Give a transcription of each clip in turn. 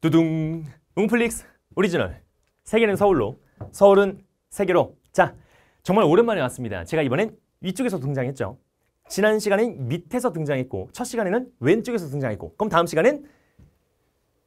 두둥 웅플릭스 오리지널 세계는 서울로 서울은 세계로 자 정말 오랜만에 왔습니다 제가 이번엔 위쪽에서 등장했죠 지난 시간엔 밑에서 등장했고 첫 시간에는 왼쪽에서 등장했고 그럼 다음 시간엔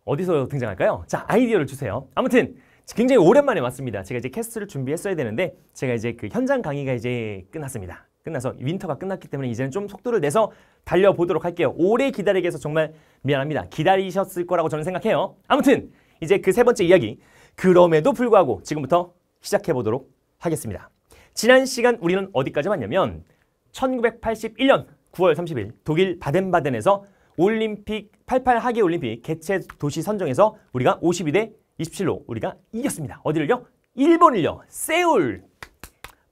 어디서 등장할까요? 자 아이디어를 주세요 아무튼 굉장히 오랜만에 왔습니다 제가 이제 캐스트를 준비했어야 되는데 제가 이제 그 현장 강의가 이제 끝났습니다 끝나서 윈터가 끝났기 때문에 이제는 좀 속도를 내서 달려보도록 할게요. 오래 기다리게 해서 정말 미안합니다. 기다리셨을 거라고 저는 생각해요. 아무튼 이제 그 세 번째 이야기 그럼에도 불구하고 지금부터 시작해보도록 하겠습니다. 지난 시간 우리는 어디까지 왔냐면 1981년 9월 30일 독일 바덴바덴에서 올림픽 88 하계 올림픽 개최 도시 선정에서 우리가 52대 27로 우리가 이겼습니다. 어디를요? 일본을요. 세울.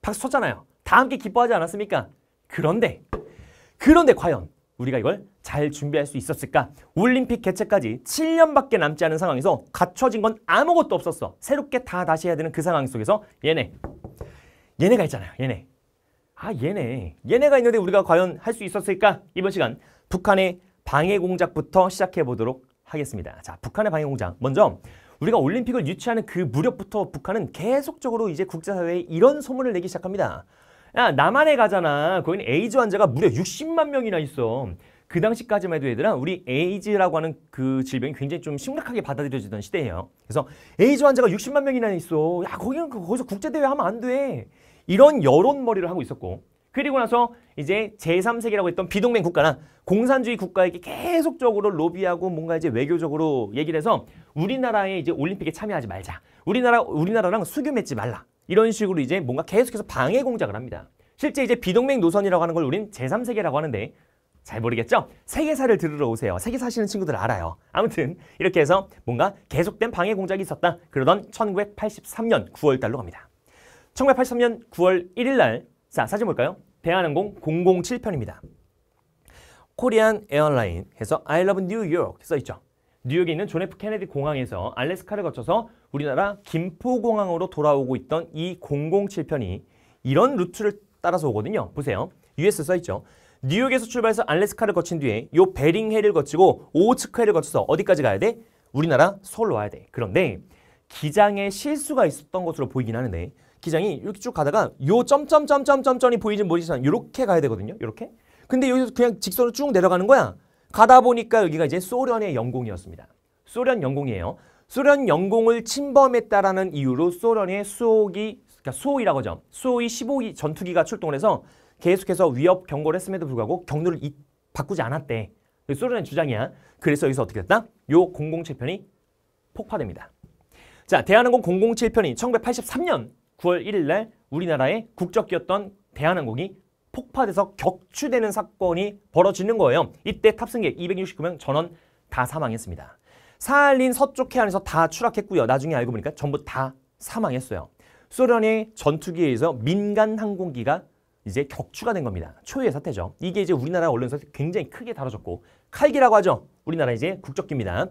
박수 쳤잖아요. 다 함께 기뻐하지 않았습니까? 그런데 그런데 과연 우리가 이걸 잘 준비할 수 있었을까? 올림픽 개최까지 7년밖에 남지 않은 상황에서 갖춰진 건 아무것도 없었어. 새롭게 다 다시 해야 되는 그 상황 속에서 얘네 얘네가 있잖아요. 얘네 아 얘네 얘네가 있는데 우리가 과연 할 수 있었을까? 이번 시간 북한의 방해 공작부터 시작해 보도록 하겠습니다. 자, 북한의 방해 공작. 먼저 우리가 올림픽을 유치하는 그 무렵부터 북한은 계속적으로 이제 국제사회에 이런 소문을 내기 시작합니다. 야, 남한에 가잖아. 거기는 에이즈 환자가 무려 60만 명이나 있어. 그 당시까지만 해도 얘들아 우리 에이즈라고 하는 그 질병이 굉장히 좀 심각하게 받아들여지던 시대예요. 그래서 에이즈 환자가 60만 명이나 있어. 야 거기는 그, 거기서 국제대회 하면 안 돼. 이런 여론머리를 하고 있었고 그리고 나서 이제 제3세계라고 했던 비동맹 국가나 공산주의 국가에게 계속적으로 로비하고 뭔가 이제 외교적으로 얘기를 해서 우리나라에 이제 올림픽에 참여하지 말자. 우리나라, 우리나라랑 수교 맺지 말라. 이런 식으로 이제 뭔가 계속해서 방해 공작을 합니다. 실제 이제 비동맹 노선이라고 하는 걸 우린 제3세계라고 하는데 잘 모르겠죠? 세계사를 들으러 오세요. 세계사 하시는 친구들 알아요. 아무튼 이렇게 해서 뭔가 계속된 방해 공작이 있었다. 그러던 1983년 9월 달로 갑니다. 1983년 9월 1일 날, 자 사진 볼까요? 대한항공 007편입니다. 코리안 에어라인 해서 I love New York 써있죠. 뉴욕에 있는 존 F 케네디 공항에서 알래스카를 거쳐서 우리나라 김포공항으로 돌아오고 있던 이 007편이 이런 루트를 따라서 오거든요. 보세요. US 써있죠. 뉴욕에서 출발해서 알래스카를 거친 뒤에 요 베링해를 거치고 오츠크해를 거쳐서 어디까지 가야 돼? 우리나라 서울로 와야 돼. 그런데 기장에 실수가 있었던 것으로 보이긴 하는데 기장이 이렇게 쭉 가다가 요 점점점점점점이 보이지 모르지만 이렇게 가야 되거든요. 이렇게. 근데 여기서 그냥 직선으로 쭉 내려가는 거야. 가다 보니까 여기가 이제 소련의 영공이었습니다. 소련 영공이에요. 소련 영공을 침범했다라는 이유로 소련의 수호기 그러니까 수호이라고 하죠. 수호이 15기 전투기가 출동을 해서 계속해서 위협 경고를 했음에도 불구하고 경로를 이, 바꾸지 않았대. 소련의 주장이야. 그래서 여기서 어떻게 됐다? 요 007편이 폭파됩니다. 자, 대한항공 007편이 1983년 9월 1일 날 우리나라의 국적기였던 대한항공이 폭파돼서 격추되는 사건이 벌어지는 거예요. 이때 탑승객 269명 전원 다 사망했습니다. 사할린 서쪽 해안에서 다 추락했고요. 나중에 알고 보니까 전부 다 사망했어요. 소련의 전투기에 의해서 민간 항공기가 이제 격추가 된 겁니다. 초유의 사태죠. 이게 이제 우리나라 언론에서 굉장히 크게 다뤄졌고 칼기라고 하죠. 우리나라 이제 국적기입니다.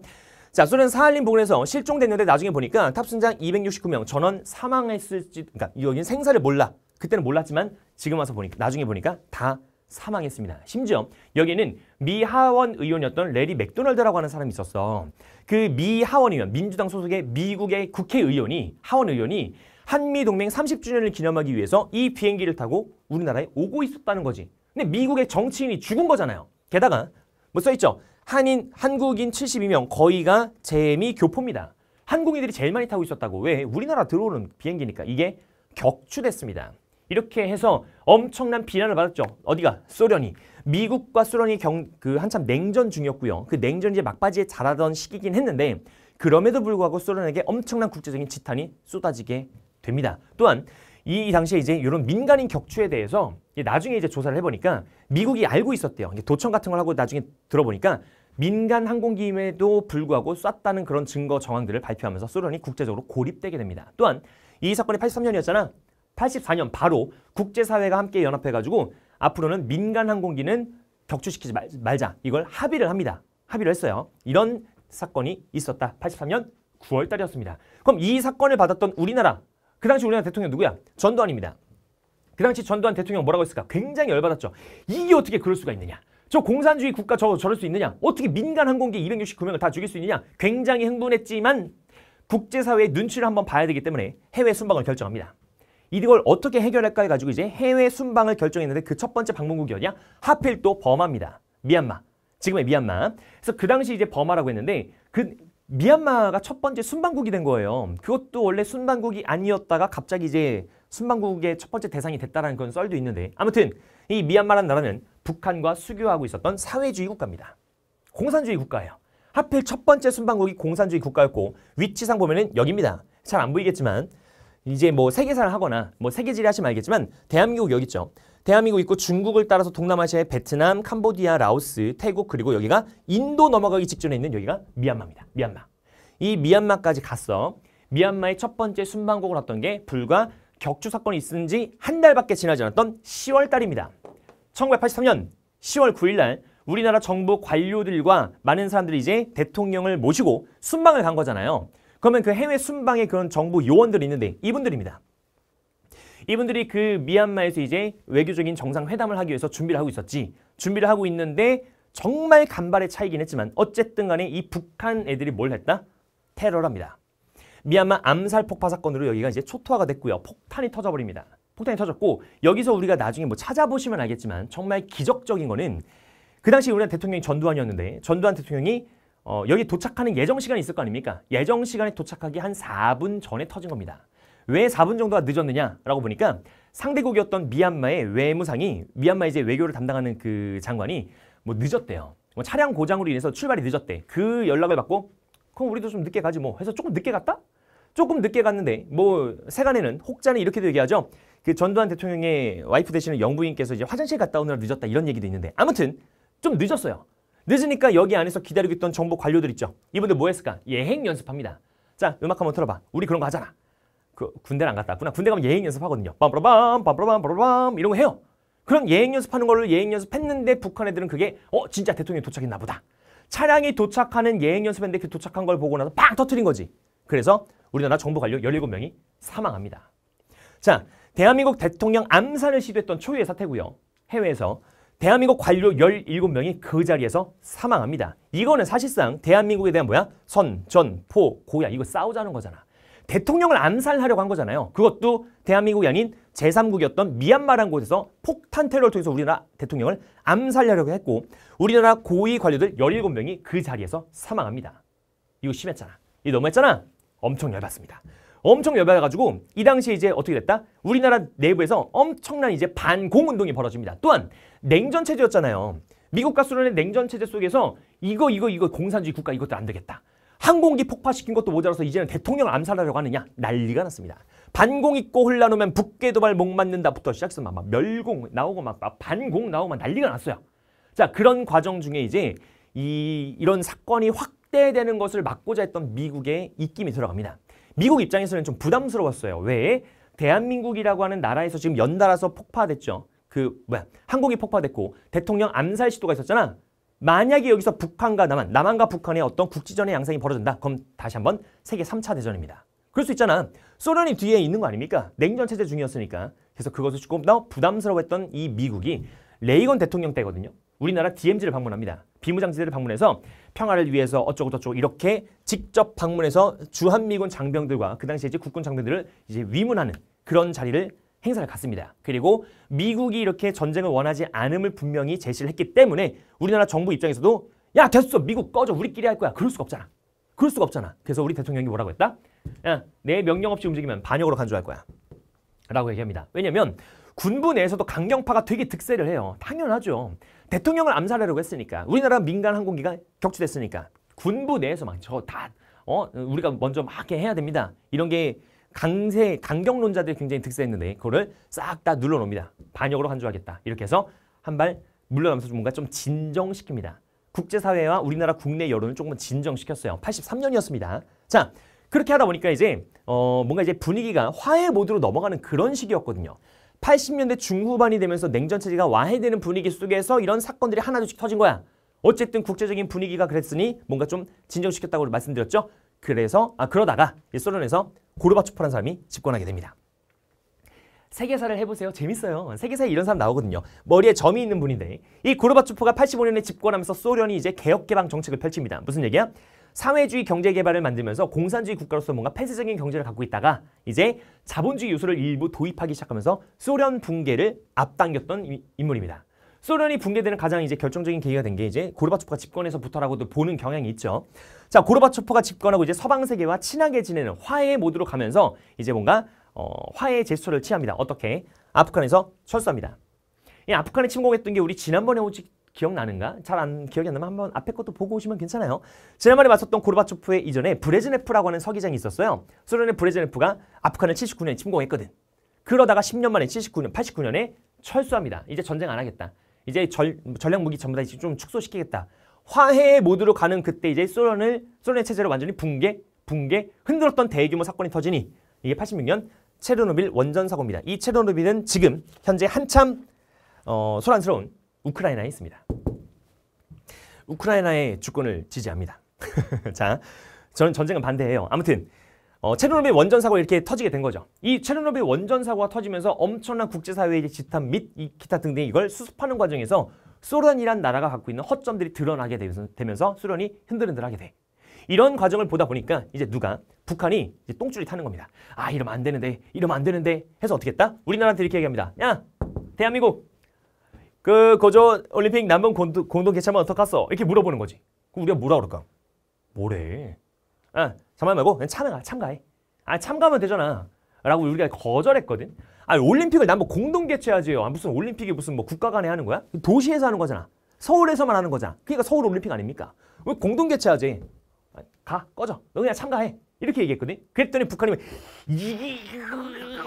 자, 소련 사할린 부근에서 실종됐는데 나중에 보니까 탑승장 269명 전원 사망했을지 그러니까 여긴 생사를 몰라. 그때는 몰랐지만 지금 와서 보니까 나중에 보니까 다 사망했습니다. 심지어 여기는 미 하원 의원이었던 레리 맥도널드라고 하는 사람이 있었어. 그 미 하원 의원, 민주당 소속의 미국의 국회의원이 하원 의원이 한미 동맹 30주년을 기념하기 위해서 이 비행기를 타고 우리나라에 오고 있었다는 거지. 근데 미국의 정치인이 죽은 거잖아요. 게다가 뭐 써 있죠. 한인 한국인 72명 거의가 재미 교포입니다. 한국인들이 제일 많이 타고 있었다고. 왜? 우리나라 들어오는 비행기니까 이게 격추됐습니다. 이렇게 해서 엄청난 비난을 받았죠. 어디가? 소련이. 미국과 소련이 경, 그 한참 냉전 중이었고요. 그 냉전 이제 막바지에 자라던 시기긴 했는데 그럼에도 불구하고 소련에게 엄청난 국제적인 지탄이 쏟아지게 됩니다. 또한 이 당시에 이제 이런 민간인 격추에 대해서 나중에 이제 조사를 해보니까 미국이 알고 있었대요. 도청 같은 걸 하고 나중에 들어보니까 민간 항공기임에도 불구하고 쐈다는 그런 증거 정황들을 발표하면서 소련이 국제적으로 고립되게 됩니다. 또한 이 사건이 83년이었잖아. 84년 바로 국제사회가 함께 연합해가지고 앞으로는 민간 항공기는 격추시키지 말, 자 이걸 합의를 합니다. 합의를 했어요. 이런 사건이 있었다. 83년 9월 달이었습니다. 그럼 이 사건을 받았던 우리나라 그 당시 우리나라 대통령 누구야? 전두환입니다. 그 당시 전두환 대통령 뭐라고 했을까? 굉장히 열받았죠. 이게 어떻게 그럴 수가 있느냐? 저 공산주의 국가 저 저럴 수 있느냐? 어떻게 민간 항공기 269명을 다 죽일 수 있느냐? 굉장히 흥분했지만 국제사회의 눈치를 한번 봐야 되기 때문에 해외 순방을 결정합니다. 이걸 어떻게 해결할까 해가지고 이제 해외 순방을 결정했는데 그 첫 번째 방문국이 어디냐 하필 또 버마입니다. 미얀마. 지금의 미얀마. 그래서 그 당시 이제 버마라고 했는데 그 미얀마가 첫 번째 순방국이 된 거예요. 그것도 원래 순방국이 아니었다가 갑자기 이제 순방국의 첫 번째 대상이 됐다라는 그런 썰도 있는데 아무튼 이 미얀마라는 나라는 북한과 수교하고 있었던 사회주의 국가입니다. 공산주의 국가예요. 하필 첫 번째 순방국이 공산주의 국가였고 위치상 보면은 여기입니다. 잘 안 보이겠지만 이제 뭐 세계사를 하거나 뭐 세계지리 하시면 알겠지만 대한민국 여기 있죠. 대한민국 있고 중국을 따라서 동남아시아의 베트남, 캄보디아, 라오스, 태국 그리고 여기가 인도 넘어가기 직전에 있는 여기가 미얀마입니다. 미얀마. 이 미얀마까지 갔어. 미얀마의 첫 번째 순방국을 했던 게 불과 격주 사건이 있은 지한 달밖에 지나지 않았던 10월 달입니다. 1983년 10월 9일 날 우리나라 정부 관료들과 많은 사람들이 이제 대통령을 모시고 순방을 간 거잖아요. 그러면 그 해외 순방의 그런 정부 요원들이 있는데 이분들입니다. 이분들이 그 미얀마에서 이제 외교적인 정상회담을 하기 위해서 준비를 하고 있었지. 준비를 하고 있는데 정말 간발의 차이긴 했지만 어쨌든 간에 이 북한 애들이 뭘 했다? 테러를 니다 미얀마 암살 폭파 사건으로 여기가 이제 초토화가 됐고요. 폭탄이 터져버립니다. 폭탄이 터졌고 여기서 우리가 나중에 뭐 찾아보시면 알겠지만 정말 기적적인 거는 그 당시 우리나라 대통령이 전두환이었는데 전두환 대통령이 어, 여기 도착하는 예정 시간이 있을 거 아닙니까? 예정 시간에 도착하기 한 4분 전에 터진 겁니다. 왜 4분 정도가 늦었느냐라고 보니까 상대국이었던 미얀마의 외무상이 미얀마 이제 외교를 담당하는 그 장관이 뭐 늦었대요. 뭐 차량 고장으로 인해서 출발이 늦었대. 그 연락을 받고 그럼 우리도 좀 늦게 가지 뭐 해서 조금 늦게 갔다? 조금 늦게 갔는데 뭐 세간에는 혹자는 이렇게도 얘기하죠. 그 전두환 대통령의 와이프 되시는 영부인께서 이제 화장실 갔다 오느라 늦었다 이런 얘기도 있는데 아무튼 좀 늦었어요. 늦으니까 여기 안에서 기다리고 있던 정보 관료들 있죠. 이분들 뭐 했을까? 예행 연습합니다. 자, 음악 한번 틀어봐. 우리 그런 거 하잖아. 그 군대를 안 갔다 왔구나. 군대 가면 예행 연습하거든요. 빰빠라밤, 빰빠라밤, 빰빠라밤 이런 거 해요. 그럼 예행 연습하는 걸로 예행 연습했는데 북한 애들은 그게 어 진짜 대통령이 도착했나 보다. 차량이 도착하는 예행 연습했는데 그 도착한 걸 보고 나서 빵 터트린 거지. 그래서 우리나라 정부 관료 17명이 사망합니다. 자, 대한민국 대통령 암살을 시도했던 초유의 사태고요. 해외에서 대한민국 관료 17명이 그 자리에서 사망합니다. 이거는 사실상 대한민국에 대한 뭐야? 선, 전, 포, 고야 이거 싸우자는 거잖아. 대통령을 암살하려고 한 거잖아요. 그것도 대한민국이 아닌 제3국이었던 미얀마란 곳에서 폭탄 테러를 통해서 우리나라 대통령을 암살하려고 했고 우리나라 고위 관료들 17명이 그 자리에서 사망합니다. 이거 심했잖아. 이 너무했잖아. 엄청 열받습니다. 엄청 열받아가지고 이 당시에 이제 어떻게 됐다? 우리나라 내부에서 엄청난 이제 반공 운동이 벌어집니다. 또한 냉전 체제였잖아요. 미국과 소련의 냉전 체제 속에서 이거 이거 이거 공산주의 국가 이것도 안 되겠다. 항공기 폭파시킨 것도 모자라서 이제는 대통령을 암살하려고 하느냐 난리가 났습니다. 반공 있고 혼란오면 북괴 도발 목 맞는다부터 시작해서 막, 막 멸공 나오고 막, 막 반공 나오고 막 난리가 났어요. 자 그런 과정 중에 이제 이 이런 사건이 확대되는 것을 막고자 했던 미국의 입김이 들어갑니다. 미국 입장에서는 좀 부담스러웠어요. 왜? 대한민국이라고 하는 나라에서 지금 연달아서 폭파됐죠. 그 뭐야? 한국이 폭파됐고 대통령 암살 시도가 있었잖아. 만약에 여기서 북한과 남한, 남한과 북한의 어떤 국지전의 양상이 벌어진다. 그럼 다시 한번 세계 3차 대전입니다. 그럴 수 있잖아. 소련이 뒤에 있는 거 아닙니까? 냉전 체제 중이었으니까. 그래서 그것을 조금 더 부담스러워했던 이 미국이 레이건 대통령 때거든요. 우리나라 DMZ를 방문합니다. 비무장지대를 방문해서 평화를 위해서 어쩌고저쩌고 이렇게 직접 방문해서 주한미군 장병들과 그 당시에 이제 국군 장병들을 이제 위문하는 그런 자리를 행사를 갔습니다. 그리고 미국이 이렇게 전쟁을 원하지 않음을 분명히 제시를 했기 때문에 우리나라 정부 입장에서도 야 됐어 미국 꺼져 우리끼리 할 거야 그럴 수가 없잖아. 그럴 수가 없잖아. 그래서 우리 대통령이 뭐라고 했다? 야, 내 명령 없이 움직이면 반역으로 간주할 거야. 라고 얘기합니다. 왜냐면 군부 내에서도 강경파가 되게 득세를 해요. 당연하죠. 대통령을 암살하려고 했으니까. 우리나라 민간 항공기가 격추됐으니까. 군부 내에서 막 저 다 어, 우리가 먼저 막 해야 됩니다. 이런 게 강세 강경론자들이 굉장히 득세했는데 그거를 싹 다 눌러 놓습니다. 반역으로 간주하겠다. 이렇게 해서 한 발 물러나면서 뭔가 좀 진정시킵니다. 국제사회와 우리나라 국내 여론을 조금은 진정시켰어요. 83년이었습니다. 자, 그렇게 하다 보니까 이제 어, 뭔가 이제 분위기가 화해 모드로 넘어가는 그런 시기였거든요. 80년대 중후반이 되면서 냉전 체제가 와해되는 분위기 속에서 이런 사건들이 하나둘씩 터진 거야. 어쨌든 국제적인 분위기가 그랬으니 뭔가 좀 진정시켰다고 말씀드렸죠. 그래서 아 그러다가 소련에서 고르바초프라는 사람이 집권하게 됩니다. 세계사를 해보세요. 재밌어요. 세계사에 이런 사람 나오거든요. 머리에 점이 있는 분인데 이 고르바초프가 85년에 집권하면서 소련이 이제 개혁개방 정책을 펼칩니다. 무슨 얘기야? 사회주의 경제 개발을 만들면서 공산주의 국가로서 뭔가 폐쇄적인 경제를 갖고 있다가 이제 자본주의 요소를 일부 도입하기 시작하면서 소련 붕괴를 앞당겼던 인물입니다. 소련이 붕괴되는 가장 이제 결정적인 계기가 된 게 이제 고르바초프가 집권해서부터라고도 보는 경향이 있죠. 자, 고르바초프가 집권하고 이제 서방 세계와 친하게 지내는 화해의 모드로 가면서 이제 뭔가 어, 화해의 제스처를 취합니다. 어떻게? 아프간에서 철수합니다. 이 아프간에 침공했던 게 우리 지난번에 오직 기억나는가? 잘 안 기억이 안 나면 한번 앞에 것도 보고 오시면 괜찮아요. 지난번에 봤었던 고르바초프의 이전에 브레즈네프라고 하는 서기장이 있었어요. 소련의 브레즈네프가 아프간을 79년에 침공했거든. 그러다가 10년 만에 79년, 89년에 철수합니다. 이제 전쟁 안 하겠다. 이제 전, 전략 무기 전부 다 좀 축소시키겠다. 화해의 모드로 가는 그때 이제 소련을 소련의 체제를 완전히 붕괴, 붕괴, 흔들었던 대규모 사건이 터지니 이게 86년 체르노빌 원전 사고입니다. 이 체르노빌은 지금 현재 한참 어, 소란스러운 우크라이나에 있습니다. 우크라이나의 주권을 지지합니다. 자, 저는 전쟁은 반대해요. 아무튼 어, 체르노빌 원전 사고 이렇게 터지게 된 거죠. 이 체르노빌 원전 사고가 터지면서 엄청난 국제사회의 지탄 및 기타 등등 이걸 수습하는 과정에서 소련이란 나라가 갖고 있는 허점들이 드러나게 되면서 소련이 흔들흔들하게 돼. 이런 과정을 보다 보니까 이제 누가 북한이 이제 똥줄이 타는 겁니다. 아 이러면 안 되는데 이러면 안 되는데 해서 어떻게 했다? 우리나라한테 이렇게 얘기합니다. 야 대한민국 그 거저 올림픽 남북 공동, 공동 개최하면 어떡하어 이렇게 물어보는 거지. 그럼 우리가 뭐라 그럴까? 뭐래? 아, 잠만 말고 그냥 참가, 참가해. 아, 참가하면 되잖아. 라고 우리가 거절했거든. 아, 올림픽을 남북 공동 개최하지요. 아, 무슨 올림픽이 무슨 뭐 국가 간에 하는 거야? 도시에서 하는 거잖아. 서울에서만 하는 거잖아. 그러니까 서울 올림픽 아닙니까? 왜 공동 개최하지? 아, 가, 꺼져. 너 그냥 참가해. 이렇게 얘기했거든. 그랬더니 북한이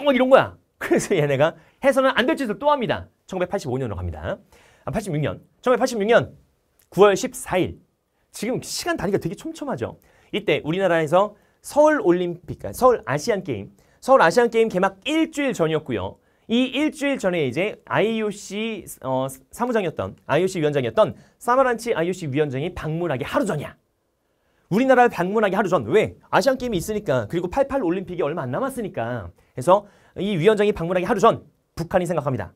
막 이런 거야. 그래서 얘네가 해서는 안 될 짓을 또 합니다. 1985년으로 갑니다. 아, 86년. 1986년 9월 14일. 지금 시간 단위가 되게 촘촘하죠. 이때 우리나라에서 서울 올림픽, 아, 서울 아시안 게임, 서울 아시안 게임 개막 일주일 전이었고요. 이 일주일 전에 이제 IOC 어, 사무장이었던 IOC 위원장이었던 사마란치 IOC 위원장이 방문하기 하루 전이야. 우리나라를 방문하기 하루 전. 왜? 아시안 게임이 있으니까. 그리고 88 올림픽이 얼마 안 남았으니까. 그래서 이 위원장이 방문하기 하루 전 북한이 생각합니다.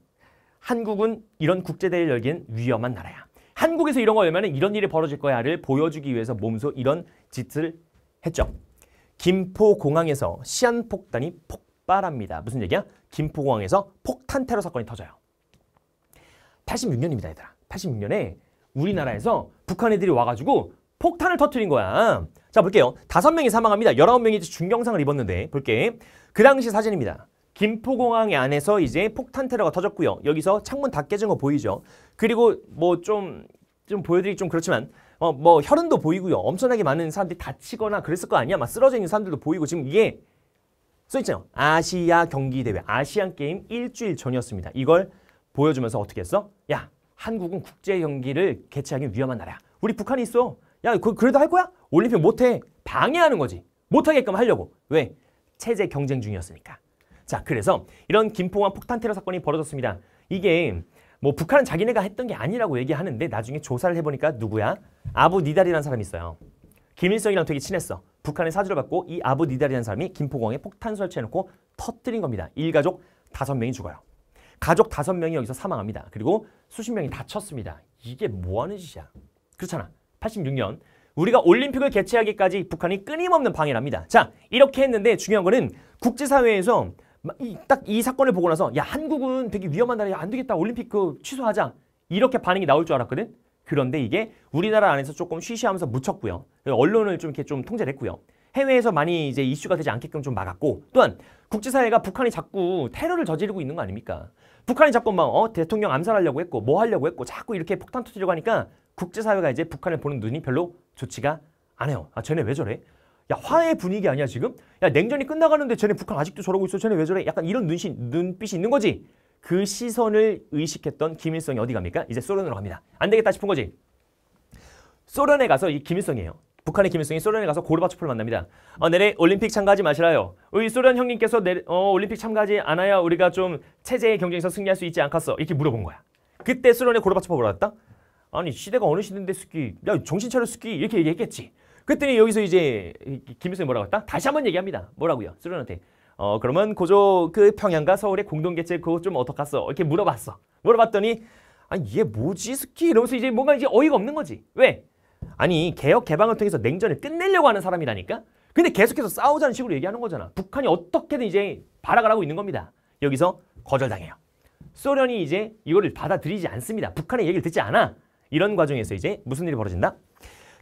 한국은 이런 국제대회를 열기엔 위험한 나라야. 한국에서 이런 거 열면 이런 일이 벌어질 거야를 보여주기 위해서 몸소 이런 짓을 했죠. 김포공항에서 시한폭탄이 폭발합니다. 무슨 얘기야? 김포공항에서 폭탄 테러 사건이 터져요. 86년입니다, 얘들아. 86년에 우리나라에서 북한 애들이 와가지고 폭탄을 터뜨린 거야. 자, 볼게요. 다섯 명이 사망합니다. 열아홉 명이 중경상을 입었는데, 볼게. 그 당시 사진입니다. 김포공항 안에서 이제 폭탄 테러가 터졌고요. 여기서 창문 다 깨진 거 보이죠. 그리고 뭐 좀좀 좀 보여드리기 좀 그렇지만 어, 뭐 혈흔도 보이고요. 엄청나게 많은 사람들이 다치거나 그랬을 거 아니야. 막 쓰러져 있는 사람들도 보이고 지금 이게 써 있잖아요. 아시아 경기 대회, 아시안 게임 일주일 전이었습니다. 이걸 보여주면서 어떻게 했어? 야, 한국은 국제 경기를 개최하기 위험한 나라야. 우리 북한이 있어. 야, 그, 그래도 할 거야? 올림픽 못해. 방해하는 거지. 못하게끔 하려고. 왜? 체제 경쟁 중이었으니까. 자, 그래서 이런 김포항 폭탄 테러 사건이 벌어졌습니다. 이게 뭐 북한은 자기네가 했던 게 아니라고 얘기하는데 나중에 조사를 해보니까 누구야? 아부 니달이라는 사람이 있어요. 김일성이랑 되게 친했어. 북한의 사주를 받고 이 아부 니달이라는 사람이 김포공항에 폭탄 설치해놓고 터뜨린 겁니다. 일가족 다섯 명이 죽어요. 가족 다섯 명이 여기서 사망합니다. 그리고 수십 명이 다쳤습니다. 이게 뭐하는 짓이야? 그렇잖아. 86년 우리가 올림픽을 개최하기까지 북한이 끊임없는 방해랍니다. 자, 이렇게 했는데 중요한 거는 국제사회에서 딱이 사건을 보고 나서 야 한국은 되게 위험한 나라야 안 되겠다 올림픽 그 취소하자 이렇게 반응이 나올 줄 알았거든 그런데 이게 우리나라 안에서 조금 쉬쉬하면서 묻혔고요 언론을 좀 이렇게 좀 통제를 했고요 해외에서 많이 이제 이슈가 되지 않게끔 좀 막았고 또한 국제사회가 북한이 자꾸 테러를 저지르고 있는 거 아닙니까 북한이 자꾸 막 어, 대통령 암살하려고 했고 뭐 하려고 했고 자꾸 이렇게 폭탄 터지려고 하니까 국제사회가 이제 북한을 보는 눈이 별로 좋지가 않아요 아 쟤네 왜 저래 야 화해 분위기 아니야 지금? 야 냉전이 끝나가는데 쟤네 북한 아직도 저러고 있어 쟤네 왜 저래? 약간 이런 눈신, 눈빛이 있는 거지 그 시선을 의식했던 김일성이 어디 갑니까? 이제 소련으로 갑니다 안 되겠다 싶은 거지 소련에 가서 이 김일성이에요 북한의 김일성이 소련에 가서 고르바초프를 만납니다. 어, 내래 올림픽 참가하지 마시라요. 우리 소련 형님께서 내, 어, 올림픽 참가하지 않아야 우리가 좀 체제의 경쟁에서 승리할 수 있지 않겠어? 이렇게 물어본 거야. 그때 소련의 고르바초프가 뭐라 다 아니 시대가 어느 시대인데 스키, 야 정신 차려 스키 이렇게 얘기했겠지. 그랬더니 여기서 이제 김일성이 뭐라고 했다? 다시 한 번 얘기합니다. 뭐라고요? 수련한테. 어 그러면 고조 그 평양과 서울의 공동 개체 그거 좀 어떡했어? 이렇게 물어봤어. 물어봤더니 아니 얘 뭐지 스키 이러면서 이제 뭔가 이제 어이가 없는 거지. 왜? 아니 개혁 개방을 통해서 냉전을 끝내려고 하는 사람이라니까. 근데 계속해서 싸우자는 식으로 얘기하는 거잖아. 북한이 어떻게든 이제 발악을 하고 있는 겁니다. 여기서 거절당해요. 소련이 이제 이거를 받아들이지 않습니다. 북한의 얘기를 듣지 않아. 이런 과정에서 이제 무슨 일이 벌어진다?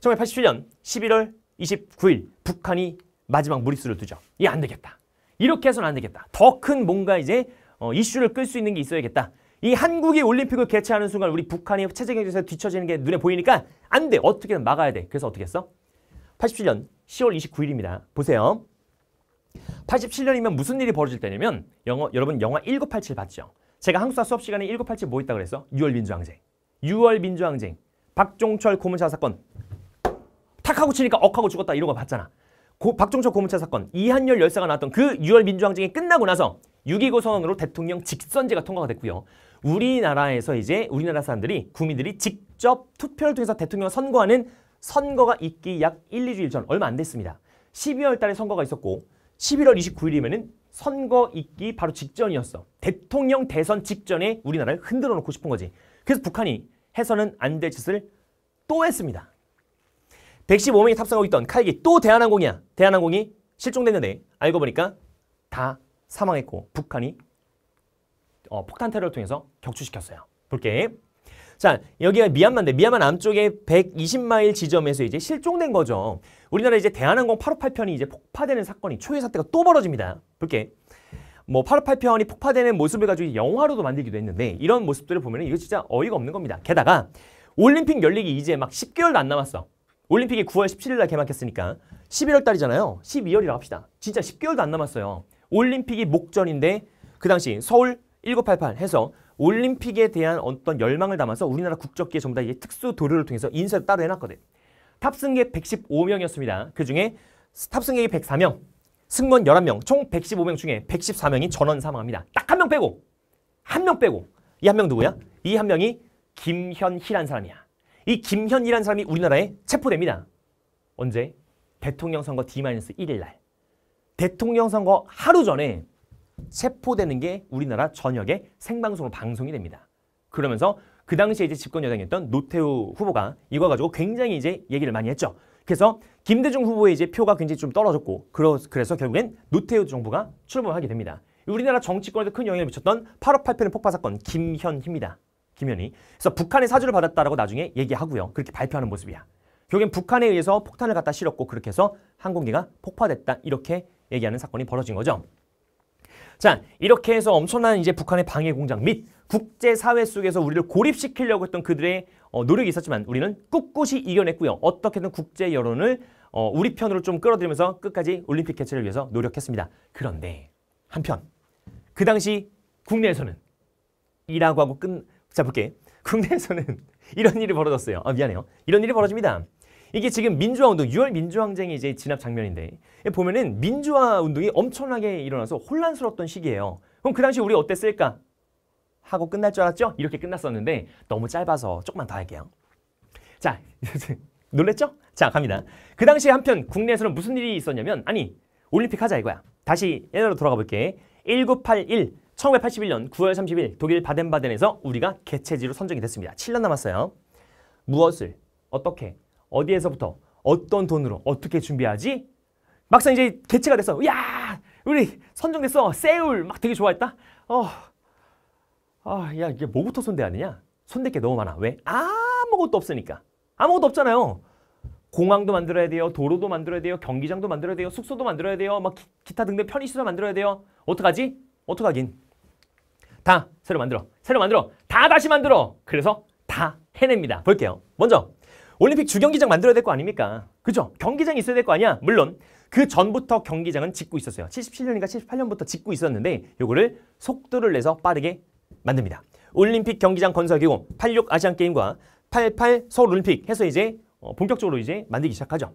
1987년 11월 29일 북한이 마지막 무리수를 두죠. 이 안 되겠다. 이렇게 해서는 안 되겠다. 더 큰 뭔가 이제 어, 이슈를 끌 수 있는 게 있어야겠다. 이 한국이 올림픽을 개최하는 순간 우리 북한이 체제 경제에서 뒤처지는 게 눈에 보이니까 안 돼. 어떻게든 막아야 돼. 그래서 어떻게 했어? 87년 10월 29일입니다. 보세요. 87년이면 무슨 일이 벌어질 때냐면 영어, 여러분 영화 1987 봤죠? 제가 한국사 수업 시간에 1987 뭐 있다 고 그랬어? 6월 민주항쟁. 6월 민주항쟁. 박종철 고문사 사건. 탁 하고 치니까 억하고 죽었다 이런 거 봤잖아. 고, 박종철 고문차 사건, 이한열 열사가 나왔던 그 6월 민주항쟁이 끝나고 나서 6 2 5 선언으로 대통령 직선제가 통과가 됐고요. 우리나라에서 이제 우리나라 사람들이 국민들이 직접 투표를 통해서 대통령을 선거하는 선거가 있기 약 1, 2주일 전 얼마 안 됐습니다. 12월 달에 선거가 있었고 11월 2 9일이면 선거 있기 바로 직전이었어. 대통령 대선 직전에 우리나라를 흔들어 놓고 싶은 거지. 그래서 북한이 해서는 안 될 짓을 또 했습니다. 115명이 탑승하고 있던 칼기 또 대한항공이야. 대한항공이 실종됐는데 알고 보니까 다 사망했고 북한이 어, 폭탄 테러를 통해서 격추시켰어요. 볼게. 자, 여기가 미얀마인데 미얀마 남쪽에 120마일 지점에서 이제 실종된 거죠. 우리나라 이제 대한항공 858편이 이제 폭파되는 사건이 초유 사태가 또 벌어집니다. 볼게. 뭐 858편이 폭파되는 모습을 가지고 영화로도 만들기도 했는데 이런 모습들을 보면 이거 진짜 어이가 없는 겁니다. 게다가 올림픽 열리기 이제 막 10개월도 안 남았어. 올림픽이 9월 17일 날 개막했으니까 11월 달이잖아요. 12월이라고 합시다. 진짜 10개월도 안 남았어요. 올림픽이 목전인데 그 당시 서울 1988 해서 올림픽에 대한 어떤 열망을 담아서 우리나라 국적기에 전부 다 이게 특수 도료를 통해서 인쇄를 따로 해놨거든. 탑승객 115명이었습니다. 그 중에 탑승객이 104명, 승무원 11명, 총 115명 중에 114명이 전원 사망합니다. 딱 한 명 빼고, 한 명 빼고. 이 한 명 누구야? 이 한 명이 김현희란 사람이야. 이 김현이라는 사람이 우리나라에 체포됩니다. 언제? 대통령 선거 D-1일 날. 대통령 선거 하루 전에 체포되는 게 우리나라 전역에 생방송으로 방송이 됩니다. 그러면서 그 당시에 이제 집권 여당이었던 노태우 후보가 이거 가지고 굉장히 이제 얘기를 많이 했죠. 그래서 김대중 후보의 이제 표가 굉장히 좀 떨어졌고 그래서 결국엔 노태우 정부가 출범하게 됩니다. 우리나라 정치권에도 큰 영향을 미쳤던 8.5 8 폭파 사건 김현희입니다. 김현희. 그래서 북한의 사주를 받았다라고 나중에 얘기하고요. 그렇게 발표하는 모습이야. 결국엔 북한에 의해서 폭탄을 갖다 실었고 그렇게 해서 항공기가 폭파됐다 이렇게 얘기하는 사건이 벌어진 거죠. 자 이렇게 해서 엄청난 이제 북한의 방해 공작 및 국제사회 속에서 우리를 고립시키려고 했던 그들의 어, 노력이 있었지만 우리는 꿋꿋이 이겨냈고요. 어떻게든 국제 여론을 어, 우리 편으로 좀 끌어들이면서 끝까지 올림픽 개최를 위해서 노력했습니다. 그런데 한편 그 당시 국내에서는 이라고 하고 끝 자, 볼게. 국내에서는 이런 일이 벌어졌어요. 아, 미안해요. 이런 일이 벌어집니다. 이게 지금 민주화 운동, 6월 민주화 항쟁이 이제 진압 장면인데 보면은 민주화 운동이 엄청나게 일어나서 혼란스러웠던 시기예요. 그럼 그 당시 우리 어땠을까? 하고 끝날 줄 알았죠? 이렇게 끝났었는데 너무 짧아서 조금만 더 할게요. 자, 놀랬죠? 자, 갑니다. 그 당시 한편 국내에서는 무슨 일이 있었냐면 아니, 올림픽 하자 이거야. 다시 옛날로 돌아가 볼게. 1981 1981년 9월 30일 독일 바덴바덴에서 우리가 개체지로 선정이 됐습니다. 7년 남았어요. 무엇을, 어떻게, 어디에서부터, 어떤 돈으로, 어떻게 준비하지? 막상 이제 개체가 됐어. 야 우리 선정됐어. 세울! 막 되게 좋아했다. 어, 아, 야, 이게 뭐부터 손대야 되냐? 손댈 게 너무 많아. 왜? 아무것도 없으니까. 아무것도 없잖아요. 공항도 만들어야 돼요. 도로도 만들어야 돼요. 경기장도 만들어야 돼요. 숙소도 만들어야 돼요. 막 기, 타 등등 편의시설 만들어야 돼요. 어떡하지? 어떡하긴. 다 새로 만들어. 새로 만들어. 다 다시 만들어. 그래서 다 해냅니다. 볼게요. 먼저 올림픽 주경기장 만들어야 될 거 아닙니까? 그죠? 경기장이 있어야 될 거 아니야? 물론 그 전부터 경기장은 짓고 있었어요. 77년인가 78년부터 짓고 있었는데 요거를 속도를 내서 빠르게 만듭니다. 올림픽 경기장 건설 기공 86 아시안 게임과 88 서울 올림픽 해서 이제 어, 본격적으로 이제 만들기 시작하죠.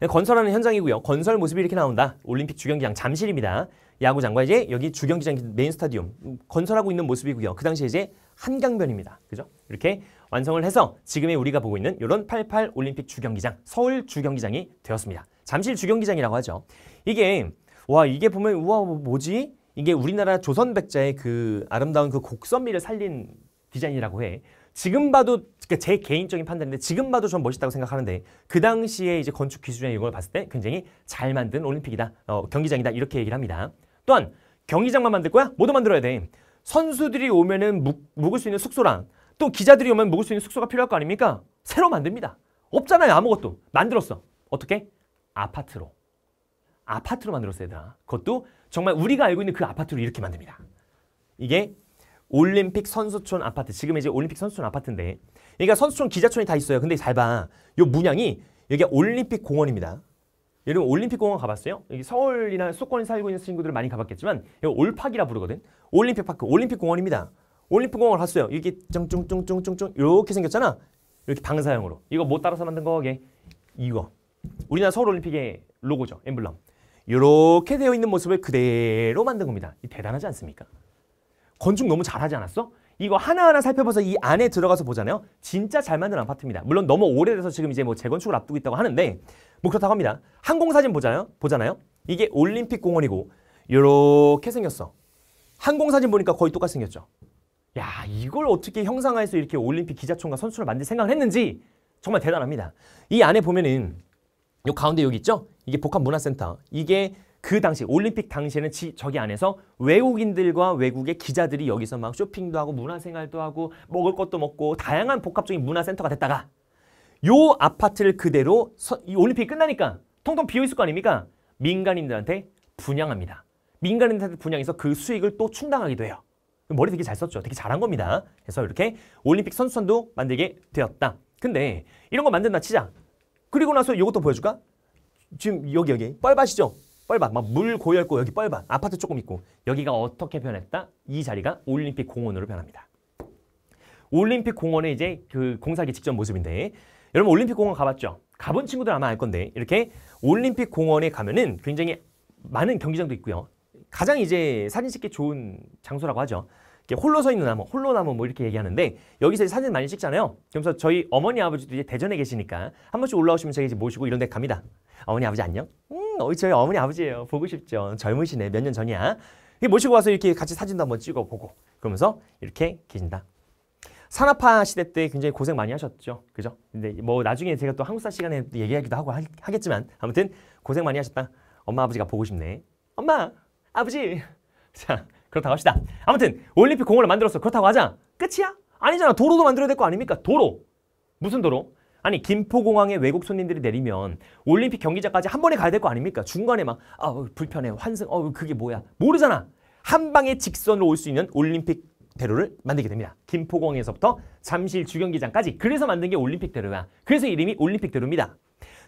네, 건설하는 현장이고요. 건설 모습이 이렇게 나온다. 올림픽 주경기장 잠실입니다. 야구장과 이제 여기 주경기장 메인 스타디움 건설하고 있는 모습이고요. 그 당시에 이제 한강변입니다. 그죠? 이렇게 완성을 해서 지금의 우리가 보고 있는 이런 88 올림픽 주경기장, 서울 주경기장이 되었습니다. 잠실 주경기장이라고 하죠. 이게 와 이게 보면 우와 뭐, 뭐지? 이게 우리나라 조선 백자의 그 아름다운 그 곡선미를 살린 디자인이라고 해. 지금 봐도 그러니까 제 개인적인 판단인데 지금 봐도 전 멋있다고 생각하는데 그 당시에 이제 건축 기술이나 이걸 봤을 때 굉장히 잘 만든 올림픽이다, 어, 경기장이다 이렇게 얘기를 합니다. 또한 경기장만 만들 거야? 모두 만들어야 돼. 선수들이 오면은 묵, 을수 있는 숙소랑 또 기자들이 오면 묵을 수 있는 숙소가 필요할 거 아닙니까? 새로 만듭니다. 없잖아요 아무것도. 만들었어. 어떻게? 아파트로. 아파트로 만들었어 얘들아. 그것도 정말 우리가 알고 있는 그 아파트로 이렇게 만듭니다. 이게 올림픽 선수촌 아파트. 지금 이제 올림픽 선수촌 아파트인데. 그러니까 선수촌, 기자촌이 다 있어요. 근데 잘 봐. 요 문양이 여기 올림픽 공원입니다. 여러분 올림픽공원 가봤어요. 여기 서울이나 수도권에 살고 있는 친구들 많이 가봤겠지만 이거 올팍이라 부르거든. 올림픽파크, 올림픽공원입니다. 올림픽공원 갔어요. 이게 렇 쫑쫑쫑쫑쫑쫑 이렇게 생겼잖아. 이렇게 방사형으로. 이거 뭐 따라서 만든 거게? 이거. 우리나라 서울올림픽의 로고죠. 엠블럼. 이렇게 되어 있는 모습을 그대로 만든 겁니다. 대단하지 않습니까? 건축 너무 잘하지 않았어? 이거 하나하나 살펴봐서 이 안에 들어가서 보잖아요. 진짜 잘 만든 아파트입니다. 물론 너무 오래돼서 지금 이제 뭐 재건축을 앞두고 있다고 하는데 뭐 그렇다고 합니다. 항공사진 보잖아요. 보잖아요. 이게 올림픽 공원이고 요렇게 생겼어. 항공사진 보니까 거의 똑같이 생겼죠. 야 이걸 어떻게 형상화해서 이렇게 올림픽 기자촌과 선수를 만들 생각을 했는지 정말 대단합니다. 이 안에 보면은 요 가운데 여기 있죠? 이게 복합문화센터. 이게 그 당시 올림픽 당시에는 지, 저기 안에서 외국인들과 외국의 기자들이 여기서 막 쇼핑도 하고 문화생활도 하고 먹을 것도 먹고 다양한 복합적인 문화센터가 됐다가 요 아파트를 그대로 서, 이 올림픽이 끝나니까 통통 비어있을 거 아닙니까? 민간인들한테 분양합니다. 민간인들한테 분양해서 그 수익을 또 충당하기도 해요. 머리 되게 잘 썼죠. 되게 잘한 겁니다. 그래서 이렇게 올림픽 선수단도 만들게 되었다. 근데 이런 거 만든다 치자. 그리고 나서 이것도 보여줄까? 지금 여기 여기 뻘밭이죠? 뻘밭 막물 고여있고 여기 뻘밭 아파트 조금 있고 여기가 어떻게 변했다? 이 자리가 올림픽 공원으로 변합니다. 올림픽 공원의 이제 그 공사기 직전 모습인데 여러분 올림픽 공원 가봤죠? 가본 친구들 아마 알 건데 이렇게 올림픽 공원에 가면은 굉장히 많은 경기장도 있고요. 가장 이제 사진 찍기 좋은 장소라고 하죠. 이렇게 홀로 서 있는 나무, 홀로 나무 뭐 이렇게 얘기하는데 여기서 사진 많이 찍잖아요. 그래서 저희 어머니 아버지도 이제 대전에 계시니까 한 번씩 올라오시면 제가 이제 모시고 이런 데 갑니다. 어머니 아버지 안녕? 음, 어 저희 어머니 아버지예요. 보고 싶죠. 젊으시네. 몇 년 전이야. 모시고 와서 이렇게 같이 사진도 한번 찍어보고 그러면서 이렇게 계신다. 산업화 시대 때 굉장히 고생 많이 하셨죠. 그죠? 근데 뭐 나중에 제가 또 한국사 시간에 얘기하기도 하고 하, 겠지만 아무튼 고생 많이 하셨다. 엄마 아버지가 보고 싶네. 엄마 아버지 자 그렇다고 합시다. 아무튼 올림픽 공원을 만들었어. 그렇다고 하자. 끝이야? 아니잖아. 도로도 만들어야 될 거 아닙니까? 도로. 무슨 도로? 아니 김포공항에 외국 손님들이 내리면 올림픽 경기장까지 한 번에 가야 될 거 아닙니까? 중간에 막 아, 불편해 환승 어 그게 뭐야 모르잖아 한 방에 직선으로 올 수 있는 올림픽 대로를 만들게 됩니다. 김포공항에서부터 잠실 주경기장까지 그래서 만든 게 올림픽 대로야. 그래서 이름이 올림픽 대로입니다.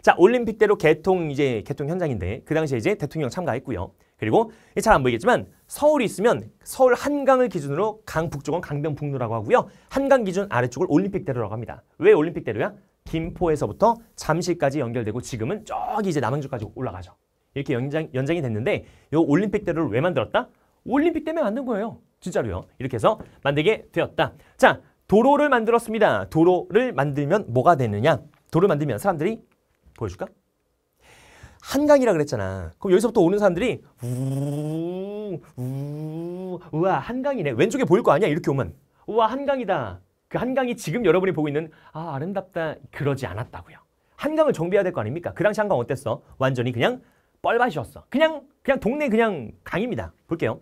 자, 올림픽 대로 개통 이제 개통 현장인데 그 당시에 이제 대통령 참가했고요. 그리고 잘안 보이겠지만 서울이 있으면 서울 한강을 기준으로 강북 쪽은 강변북로라고 하고요. 한강 기준 아래쪽을 올림픽 대로라고 합니다. 왜 올림픽 대로야? 김포에서부터 잠실까지 연결되고 지금은 저기 이제 남양주까지 올라가죠. 이렇게 연장, 연장이 됐는데 요 올림픽대로를 왜 만들었다? 올림픽 때문에 만든 거예요. 진짜로요. 이렇게 해서 만들게 되었다. 자, 도로를 만들었습니다. 도로를 만들면 뭐가 되느냐? 도로를 만들면 사람들이 보여줄까? 한강이라 그랬잖아. 그럼 여기서부터 오는 사람들이 우, 우, 우와 한강이네. 왼쪽에 보일 거 아니야? 이렇게 오면 우와 한강이다. 그 한강이 지금 여러분이 보고 있는 아 아름답다 그러지 않았다고요. 한강을 정비해야 될 거 아닙니까? 그 당시 한강 어땠어? 완전히 그냥 뻘밭이었어. 그냥 그냥 동네 그냥 강입니다. 볼게요.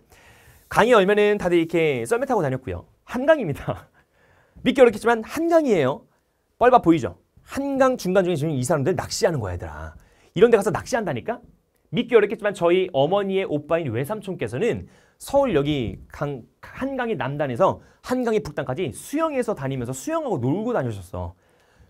강이 열면은 다들 이렇게 썰매 타고 다녔고요. 한강입니다. 믿기 어렵겠지만 한강이에요. 뻘밭 보이죠? 한강 중간 중에 지금 이 사람들 낚시하는 거야 얘들아. 이런 데 가서 낚시한다니까? 믿기 어렵겠지만 저희 어머니의 오빠인 외삼촌께서는 서울 여기 강, 한강이 남단에서 한강이 북단까지 수영해서 다니면서 수영하고 놀고 다녀셨어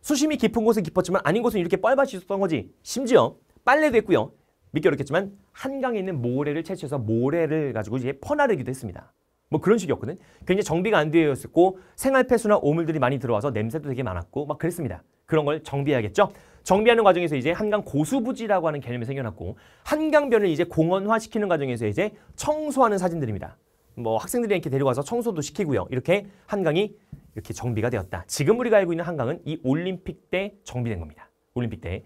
수심이 깊은 곳은 깊었지만 아닌 곳은 이렇게 뻘밭이 있었던 거지. 심지어 빨래도 했고요. 믿기 어렵겠지만 한강에 있는 모래를 채취해서 모래를 가지고 이제 퍼나르기도 했습니다. 뭐 그런 식이었거든. 굉장히 정비가 안 되어 있었고 생활폐수나 오물들이 많이 들어와서 냄새도 되게 많았고 막 그랬습니다. 그런 걸 정비해야겠죠. 정비하는 과정에서 이제 한강 고수부지라고 하는 개념이 생겨났고 한강변을 이제 공원화시키는 과정에서 이제 청소하는 사진들입니다. 뭐 학생들이 이렇게 데려와서 청소도 시키고요. 이렇게 한강이 이렇게 정비가 되었다. 지금 우리가 알고 있는 한강은 이 올림픽 때 정비된 겁니다. 올림픽 때.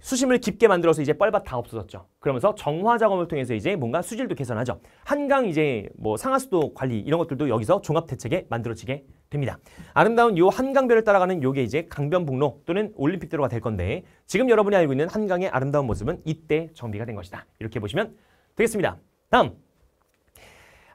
수심을 깊게 만들어서 이제 뻘밭 다 없어졌죠. 그러면서 정화 작업을 통해서 이제 뭔가 수질도 개선하죠. 한강 이제 뭐 상하수도 관리 이런 것들도 여기서 종합 대책에 만들어지게 됩니다. 아름다운 요 한강변을 따라가는 요게 이제 강변북로 또는 올림픽대로가 될 건데 지금 여러분이 알고 있는 한강의 아름다운 모습은 이때 정비가 된 것이다. 이렇게 보시면 되겠습니다. 다음.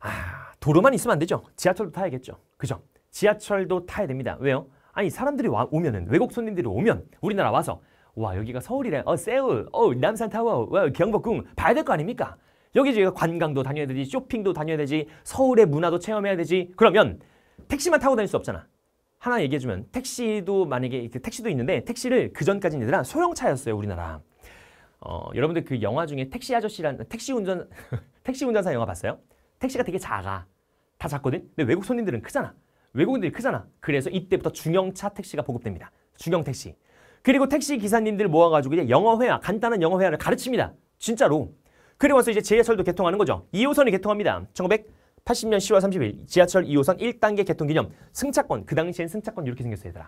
아, 도로만 있으면 안 되죠. 지하철도 타야겠죠. 그죠? 지하철도 타야 됩니다. 왜요? 아니 사람들이 와, 오면은 외국 손님들이 오면 우리나라 와서 와 여기가 서울이래. 어 세울. 어 남산타워. 와 경복궁 봐야 될 거 아닙니까? 여기 저희가 관광도 다녀야 되지 쇼핑도 다녀야 되지 서울의 문화도 체험해야 되지 그러면 택시만 타고 다닐 수 없잖아 하나 얘기해주면 택시도 만약에 이 그 택시도 있는데 택시를 그전까지 얘들아 소형차였어요 우리나라 어, 여러분들 그 영화 중에 택시 아저씨란 택시 운전 택시 운전사 영화 봤어요? 택시가 되게 작아 다 작거든 근데 외국 손님들은 크잖아 외국인들이 크잖아 그래서 이때부터 중형차 택시가 보급됩니다 중형 택시 그리고 택시 기사님들 모아가지고 이제 영어 회화, 간단한 영어 회화를 가르칩니다. 진짜로. 그리고 와서 이제 지하철도 개통하는 거죠. 2호선이 개통합니다. 1980년 10월 30일 지하철 2호선 1단계 개통 기념 승차권. 그 당시엔 승차권 이렇게 생겼어요, 얘들아.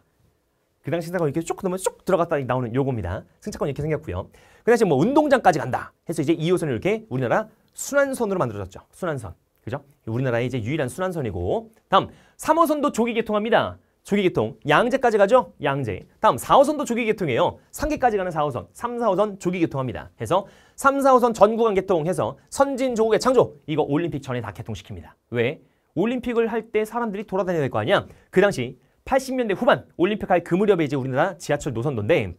그 당시 승차권 이렇게 쭉넘어쭉 들어갔다 나오는 요겁니다. 승차권 이렇게 생겼고요. 그 당시 뭐 운동장까지 간다 해서 이제 2호선을 이렇게 우리나라 순환선으로 만들어졌죠. 순환선. 그죠? 우리나라의 이제 유일한 순환선이고 다음 3호선도 조기 개통합니다. 조기계통, 양재까지 가죠? 양재. 다음 4호선도 조기계통이에요. 상계까지 가는 4호선, 3, 4호선 조기계통합니다. 해서 3, 4호선 전구간 개통해서 선진 조국의 창조 이거 올림픽 전에 다 개통시킵니다. 왜? 올림픽을 할 때 사람들이 돌아다녀야 될 거 아니야? 그 당시 80년대 후반 올림픽 할 그 무렵에 이제 우리나라 지하철 노선도인데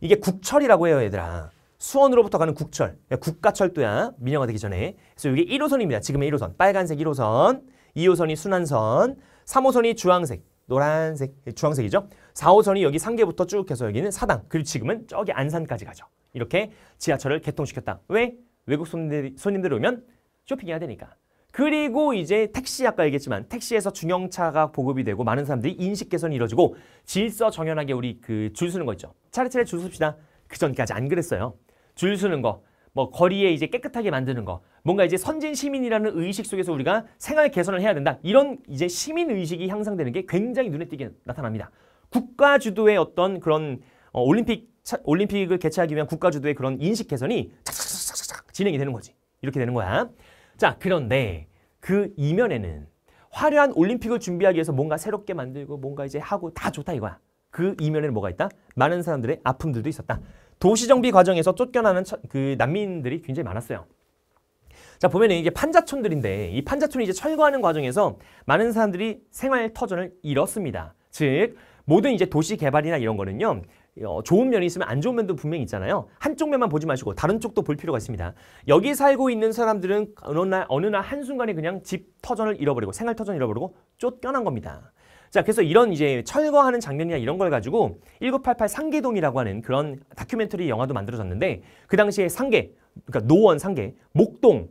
이게 국철이라고 해요 얘들아. 수원으로부터 가는 국철, 그러니까 국가철도야 민영화 되기 전에. 그래서 이게 1호선입니다. 지금의 1호선, 빨간색 1호선, 2호선이 순환선, 3호선이 주황색, 노란색, 예, 주황색이죠. 4, 호선이 여기 상계부터 쭉 해서 여기는 사당, 그리고 지금은 저기 안산까지 가죠. 이렇게 지하철을 개통시켰다. 왜? 외국 손님들이, 손님들이 오면 쇼핑해야 되니까. 그리고 이제 택시 아까 얘기했지만 택시에서 중형차가 보급이 되고 많은 사람들이 인식 개선이 이루어지고 질서 정연하게 우리 그 줄 서는 거 있죠. 차례차례 줄 섭시다. 그 전까지 안 그랬어요. 줄 서는 거뭐 거리에 이제 깨끗하게 만드는 거, 뭔가 이제 선진 시민이라는 의식 속에서 우리가 생활 개선을 해야 된다. 이런 이제 시민 의식이 향상되는 게 굉장히 눈에 띄게 나타납니다. 국가 주도의 어떤 그런 어, 올림픽 차, 올림픽을 개최하기 위한 국가 주도의 그런 인식 개선이 착착착착착 진행이 되는 거지. 이렇게 되는 거야. 자, 그런데 그 이면에는 화려한 올림픽을 준비하기 위해서 뭔가 새롭게 만들고 뭔가 이제 하고 다 좋다 이거야. 그 이면에는 뭐가 있다? 많은 사람들의 아픔들도 있었다. 도시 정비 과정에서 쫓겨나는 처, 그 난민들이 굉장히 많았어요. 자 보면은 이게 판자촌들인데 이 판자촌이 이제 철거하는 과정에서 많은 사람들이 생활 터전을 잃었습니다. 즉 모든 이제 도시 개발이나 이런 거는요. 어, 좋은 면이 있으면 안 좋은 면도 분명히 있잖아요. 한쪽 면만 보지 마시고 다른 쪽도 볼 필요가 있습니다. 여기 살고 있는 사람들은 어느 날 어느 날 한순간에 그냥 집 터전을 잃어버리고 생활 터전 잃어버리고 쫓겨난 겁니다. 자, 그래서 이런 이제 철거하는 장면이나 이런 걸 가지고 1988 상계동이라고 하는 그런 다큐멘터리 영화도 만들어졌는데 그 당시에 상계, 그러니까 노원 상계, 목동,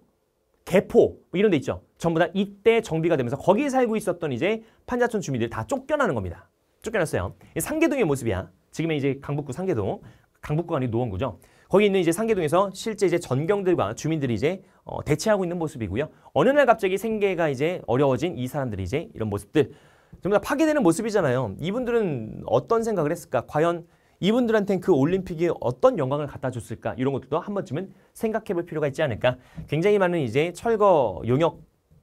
개포 뭐 이런 데 있죠. 전부 다 이때 정비가 되면서 거기에 살고 있었던 이제 판자촌 주민들다 쫓겨나는 겁니다. 쫓겨났어요. 상계동의 모습이야. 지금의 이제 강북구 상계동, 강북구가 아닌 노원구죠. 거기 있는 이제 상계동에서 실제 이제 전경들과 주민들이 이제 어, 대치하고 있는 모습이고요. 어느 날 갑자기 생계가 이제 어려워진 이 사람들이 이제 이런 모습들 전부 다 파괴되는 모습이잖아요. 이분들은 어떤 생각을 했을까? 과연 이분들한텐 그 올림픽이 어떤 영광을 갖다 줬을까? 이런 것들도 한 번쯤은 생각해 볼 필요가 있지 않을까? 굉장히 많은 이제 철거 용역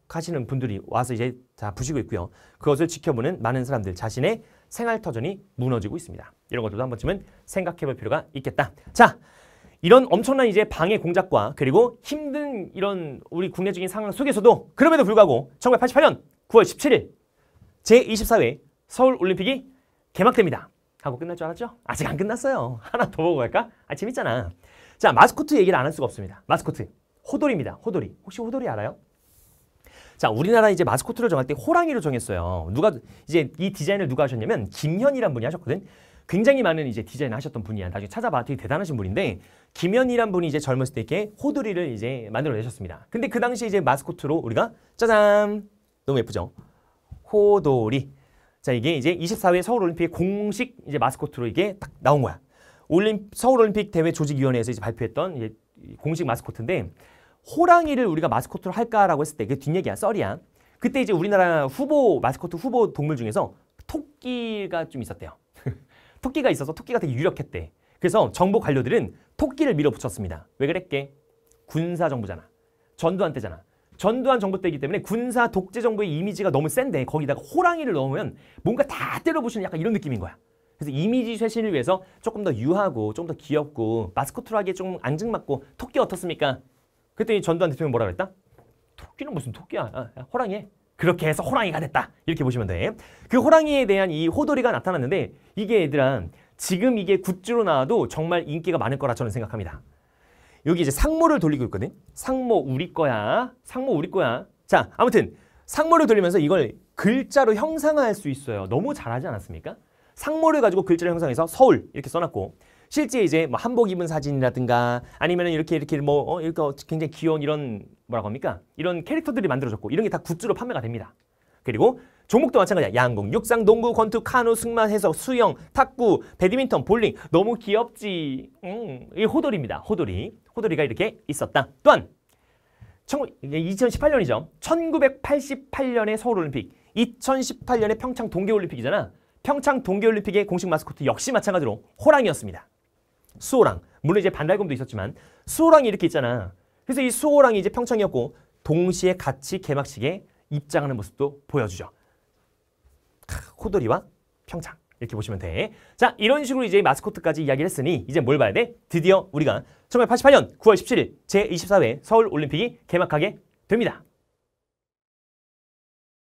하시는 분들이 와서 이제 다 부시고 있고요. 그것을 지켜보는 많은 사람들 자신의 생활터전이 무너지고 있습니다. 이런 것들도 한 번쯤은 생각해 볼 필요가 있겠다. 자, 이런 엄청난 이제 방해 공작과 그리고 힘든 이런 우리 국내적인 상황 속에서도 그럼에도 불구하고 1988년 9월 17일 제24회 서울올림픽이 개막됩니다. 하고 끝날 줄 알았죠? 아직 안 끝났어요. 하나 더 보고 갈까? 아, 재밌잖아. 자, 마스코트 얘기를 안 할 수가 없습니다. 마스코트. 호돌입니다. 호돌이. 혹시 호돌이 알아요? 자, 우리나라 이제 마스코트를 정할 때 호랑이로 정했어요. 누가, 이제 이 디자인을 누가 하셨냐면, 김현이란 분이 하셨거든. 굉장히 많은 이제 디자인 하셨던 분이야. 나중에 찾아봐. 되게 대단하신 분인데, 김현이란 분이 이제 젊었을 때 이렇게 호돌이를 이제 만들어내셨습니다. 근데 그 당시 이제 마스코트로 우리가, 짜잔! 너무 예쁘죠? 호돌이. 자, 이게 이제 24회 서울올림픽 공식 이제 마스코트로 이게 딱 나온 거야. 올림, 서울올림픽 대회 조직위원회에서 이제 발표했던 이제 공식 마스코트인데 호랑이를 우리가 마스코트로 할까라고 했을 때 이게 뒷얘기야, 썰이야. 그때 이제 우리나라 후보 마스코트 후보 동물 중에서 토끼가 좀 있었대요. 토끼가 있어서 토끼가 되게 유력했대. 그래서 정보 관료들은 토끼를 밀어붙였습니다. 왜 그랬게? 군사 정부잖아. 전두환 때잖아. 전두환 정부 때이기 때문에 군사 독재 정부의 이미지가 너무 센데 거기다가 호랑이를 넣으면 뭔가 다 때려부시는 약간 이런 느낌인 거야. 그래서 이미지 쇄신을 위해서 조금 더 유하고 좀 더 귀엽고 마스코트로 하기에 좀 앙증맞고 토끼 어떻습니까? 그랬더니 전두환 대통령이 뭐라 그랬다? 토끼는 무슨 토끼야? 아, 호랑이 해. 그렇게 해서 호랑이가 됐다. 이렇게 보시면 돼. 그 호랑이에 대한 이 호돌이가 나타났는데 이게 얘들아 지금 이게 굿즈로 나와도 정말 인기가 많을 거라 저는 생각합니다. 여기 이제 상모를 돌리고 있거든. 상모 우리 거야. 상모 우리 거야. 자, 아무튼 상모를 돌리면서 이걸 글자로 형상화할 수 있어요. 너무 잘하지 않았습니까? 상모를 가지고 글자를 형상해서 서울 이렇게 써놨고 실제 이제 뭐 한복 입은 사진이라든가 아니면 이렇게 이렇게 뭐 어, 이렇게 어, 굉장히 귀여운 이런 뭐라고 합니까? 이런 캐릭터들이 만들어졌고 이런 게 다 굿즈로 판매가 됩니다. 그리고 종목도 마찬가지야. 양궁, 육상, 농구, 권투, 카누, 승마, 해석, 수영, 탁구, 배드민턴, 볼링. 너무 귀엽지. 음, 이 호돌이입니다. 호돌이. 호돌이가 이렇게 있었다. 또한 2018년이죠. 1988년에 서울올림픽, 2018년에 평창 동계올림픽이잖아. 평창 동계올림픽의 공식 마스코트 역시 마찬가지로 호랑이였습니다. 수호랑. 물론 이제 반달곰도 있었지만 수호랑이 이렇게 있잖아. 그래서 이 수호랑이 이제 평창이었고 동시에 같이 개막식에 입장하는 모습도 보여주죠. 코돌이와 평창 이렇게 보시면 돼. 자, 이런 식으로 이제 마스코트까지 이야기를 했으니 이제 뭘 봐야 돼? 드디어 우리가 1988년 9월 17일 제24회 서울올림픽이 개막하게 됩니다.